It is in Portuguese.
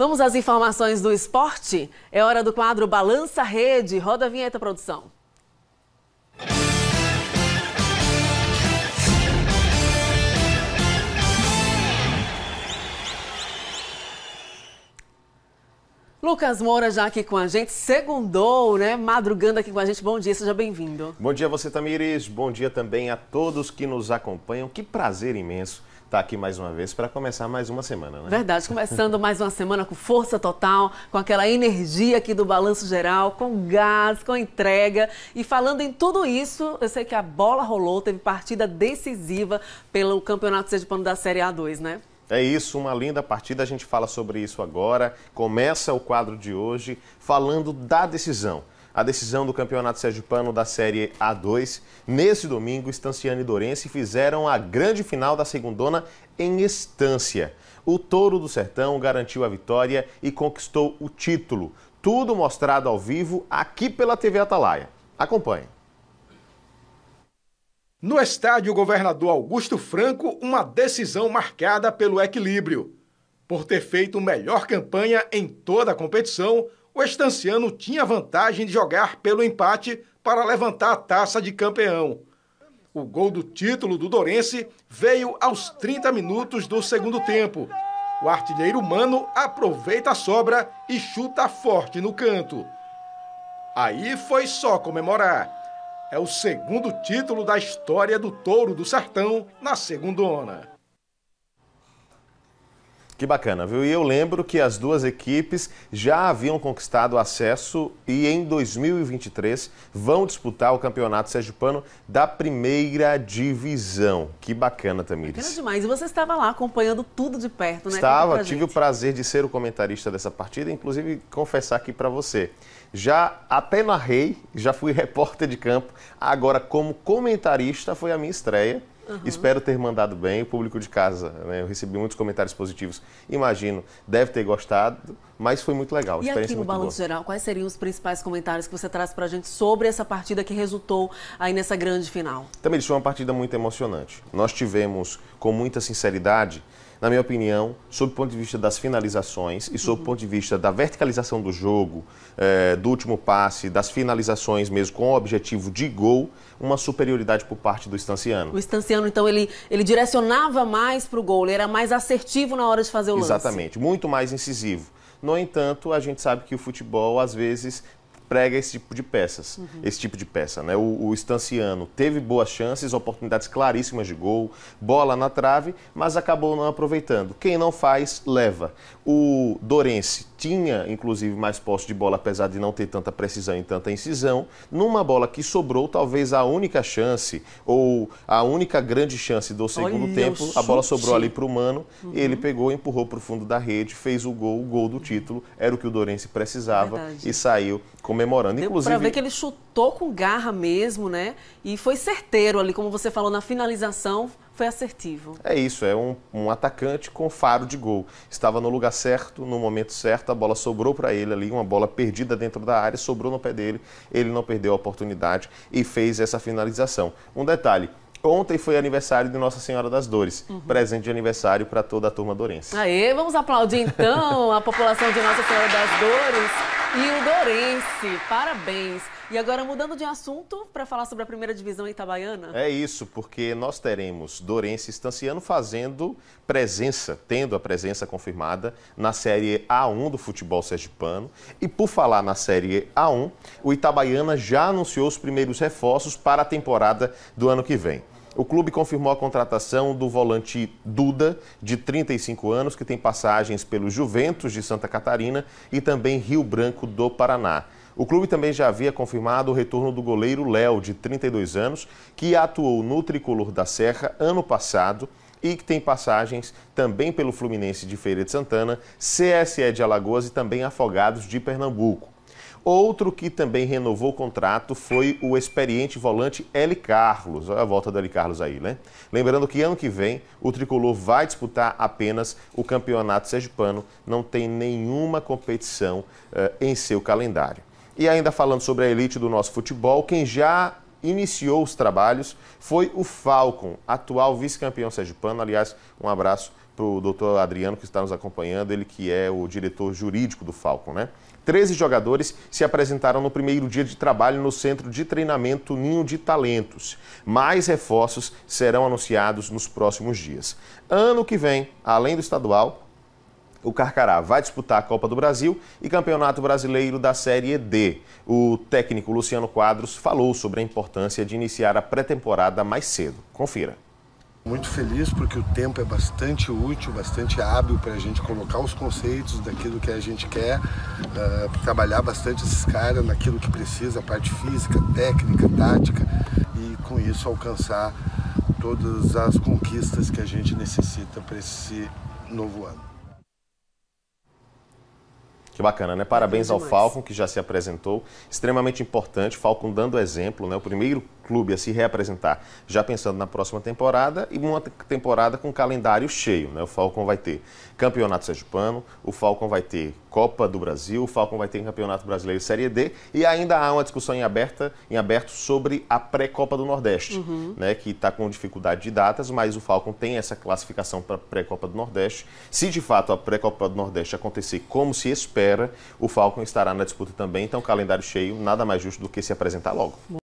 Vamos às informações do esporte? É hora do quadro Balança Rede. Roda a vinheta, produção. Lucas Moura já aqui com a gente, segundou, né? Madrugando aqui com a gente. Bom dia, seja bem-vindo. Bom dia a você, Tamires. Bom dia também a todos que nos acompanham. Que prazer imenso estar tá aqui mais uma vez para começar mais uma semana, né? Verdade, começando mais uma semana com força total, com aquela energia aqui do Balanço Geral, com gás, com entrega. E falando em tudo isso, eu sei que a bola rolou, teve partida decisiva pelo Campeonato Sergipano da Série A2, né? É isso, uma linda partida, a gente fala sobre isso agora. Começa o quadro de hoje falando da decisão a decisão do Campeonato Sergipano da Série A2. Nesse domingo, Estanciano e Dorense fizeram a grande final da segundona em Estância. O Touro do Sertão garantiu a vitória e conquistou o título. Tudo mostrado ao vivo aqui pela TV Atalaia. Acompanhe. No estádio Governador Augusto Franco, uma decisão marcada pelo equilíbrio. Por ter feito melhor campanha em toda a competição, o estanciano tinha vantagem de jogar pelo empate para levantar a taça de campeão. O gol do título do Dorense veio aos 30 minutos do segundo tempo. O artilheiro humano aproveita a sobra e chuta forte no canto. Aí foi só comemorar. É o segundo título da história do Touro do Sertão na segundona. Que bacana, viu? E eu lembro que as duas equipes já haviam conquistado acesso e em 2023 vão disputar o Campeonato Pano da primeira divisão. Que bacana, Tamires. Bacana demais. E você estava lá acompanhando tudo de perto, né? Estava, tive o prazer de ser o comentarista dessa partida, inclusive confessar aqui para você. Já até narrei, já fui repórter de campo, agora como comentarista foi a minha estreia Uhum. Espero ter mandado bem o público de casa. Né? Eu recebi muitos comentários positivos. Imagino, deve ter gostado, mas foi muito legal. E experiência aqui no Balanço Geral, quais seriam os principais comentários que você traz para a gente sobre essa partida que resultou aí nessa grande final? Também foi uma partida muito emocionante. Nós tivemos, com muita sinceridade, na minha opinião, sob o ponto de vista das finalizações e sob o ponto de vista da verticalização do jogo, é, do último passe, das finalizações mesmo com o objetivo de gol, uma superioridade por parte do Estanciano. O Estanciano, então, ele, ele direcionava mais para o gol, ele era mais assertivo na hora de fazer o lance. Exatamente, muito mais incisivo. No entanto, a gente sabe que o futebol às vezes prega esse tipo de peças, uhum. esse tipo de peça, né? O, o Estanciano teve boas chances, oportunidades claríssimas de gol, bola na trave, mas acabou não aproveitando. Quem não faz, leva. O Dorense tinha, inclusive, mais posse de bola, apesar de não ter tanta precisão e tanta incisão. Numa bola que sobrou, talvez a única chance ou a única grande chance do segundo Olha tempo, a bola sobrou ali para o Mano, uhum. ele pegou, empurrou para o fundo da rede, fez o gol, o gol do título, era o que o Dorense precisava Verdade. e saiu comemorando. Deu Inclusive, pra ver que ele chutou com garra mesmo, né? E foi certeiro ali, como você falou, na finalização foi assertivo. É isso, é um, um atacante com faro de gol. Estava no lugar certo, no momento certo, a bola sobrou para ele ali, uma bola perdida dentro da área, sobrou no pé dele, ele não perdeu a oportunidade e fez essa finalização. Um detalhe, Ontem foi aniversário de Nossa Senhora das Dores. Uhum. Presente de aniversário para toda a turma dourense. Aê, vamos aplaudir então a população de Nossa Senhora das Dores. E o Dorense, parabéns. E agora mudando de assunto para falar sobre a primeira divisão itabaiana. É isso, porque nós teremos Dorense Estanciano fazendo presença, tendo a presença confirmada na Série A1 do futebol sergipano. E por falar na Série A1, o Itabaiana já anunciou os primeiros reforços para a temporada do ano que vem. O clube confirmou a contratação do volante Duda, de 35 anos, que tem passagens pelo Juventus de Santa Catarina e também Rio Branco do Paraná. O clube também já havia confirmado o retorno do goleiro Léo, de 32 anos, que atuou no Tricolor da Serra ano passado e que tem passagens também pelo Fluminense de Feira de Santana, CSE de Alagoas e também Afogados de Pernambuco. Outro que também renovou o contrato foi o experiente volante L. Carlos. Olha a volta do L. Carlos aí, né? Lembrando que ano que vem o tricolor vai disputar apenas o Campeonato Sergipano, não tem nenhuma competição uh, em seu calendário. E ainda falando sobre a elite do nosso futebol, quem já iniciou os trabalhos foi o Falcon, atual vice-campeão sergipano. Aliás, um abraço para o doutor Adriano, que está nos acompanhando, ele que é o diretor jurídico do Falcon, né? 13 jogadores se apresentaram no primeiro dia de trabalho no Centro de Treinamento Ninho de Talentos. Mais reforços serão anunciados nos próximos dias. Ano que vem, além do estadual, o Carcará vai disputar a Copa do Brasil e Campeonato Brasileiro da Série D. O técnico Luciano Quadros falou sobre a importância de iniciar a pré-temporada mais cedo. Confira. Muito feliz porque o tempo é bastante útil, bastante hábil para a gente colocar os conceitos daquilo que a gente quer, uh, trabalhar bastante esses caras naquilo que precisa, a parte física, técnica, tática e com isso alcançar todas as conquistas que a gente necessita para esse novo ano. Que bacana, né? Parabéns ao Falcon, que já se apresentou. Extremamente importante, Falcon dando exemplo, né? O primeiro clube a se reapresentar, já pensando na próxima temporada e uma temporada com calendário cheio, né? O Falcon vai ter Campeonato Sergipano, o Falcon vai ter Copa do Brasil, o Falcon vai ter Campeonato Brasileiro Série D e ainda há uma discussão em, aberta, em aberto sobre a pré-Copa do Nordeste, uhum. né? Que está com dificuldade de datas, mas o Falcon tem essa classificação para a pré-Copa do Nordeste. Se de fato a pré-Copa do Nordeste acontecer como se espera, espera, o Falcon estará na disputa também, então calendário cheio, nada mais justo do que se apresentar logo.